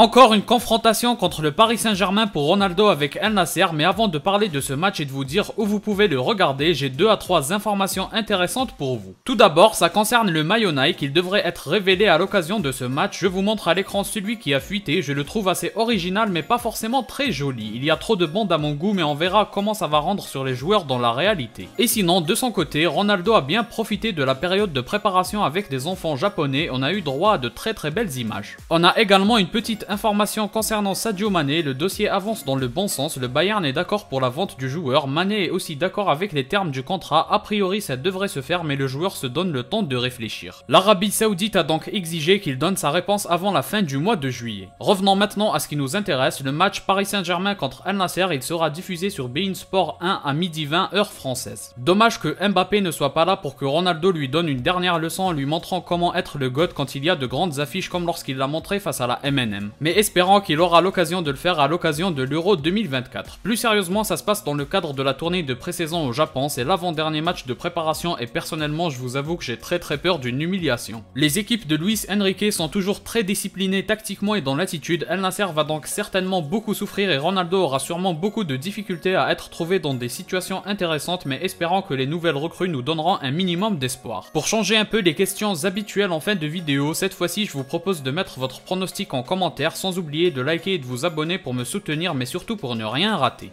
Encore une confrontation contre le Paris Saint-Germain pour Ronaldo avec El Nasser, mais avant de parler de ce match et de vous dire où vous pouvez le regarder, j'ai deux à trois informations intéressantes pour vous. Tout d'abord, ça concerne le maillot Nike, devrait être révélé à l'occasion de ce match, je vous montre à l'écran celui qui a fuité, je le trouve assez original mais pas forcément très joli, il y a trop de bandes à mon goût mais on verra comment ça va rendre sur les joueurs dans la réalité. Et sinon, de son côté, Ronaldo a bien profité de la période de préparation avec des enfants japonais, on a eu droit à de très très belles images. On a également une petite information concernant Sadio Mané, le dossier avance dans le bon sens, le Bayern est d'accord pour la vente du joueur, Mané est aussi d'accord avec les termes du contrat, a priori ça devrait se faire mais le joueur se donne le temps de réfléchir. L'Arabie Saoudite a donc exigé qu'il donne sa réponse avant la fin du mois de juillet. Revenons maintenant à ce qui nous intéresse, le match Paris Saint-Germain contre Al Nasser, il sera diffusé sur Bein Sport 1 à midi 20 heure française. Dommage que Mbappé ne soit pas là pour que Ronaldo lui donne une dernière leçon en lui montrant comment être le god quand il y a de grandes affiches comme lorsqu'il l'a montré face à la MNM mais espérant qu'il aura l'occasion de le faire à l'occasion de l'Euro 2024. Plus sérieusement, ça se passe dans le cadre de la tournée de pré-saison au Japon, c'est l'avant-dernier match de préparation et personnellement, je vous avoue que j'ai très très peur d'une humiliation. Les équipes de Luis Enrique sont toujours très disciplinées tactiquement et dans l'attitude, El Nasser va donc certainement beaucoup souffrir et Ronaldo aura sûrement beaucoup de difficultés à être trouvé dans des situations intéressantes, mais espérant que les nouvelles recrues nous donneront un minimum d'espoir. Pour changer un peu les questions habituelles en fin de vidéo, cette fois-ci, je vous propose de mettre votre pronostic en commentaire sans oublier de liker et de vous abonner pour me soutenir, mais surtout pour ne rien rater.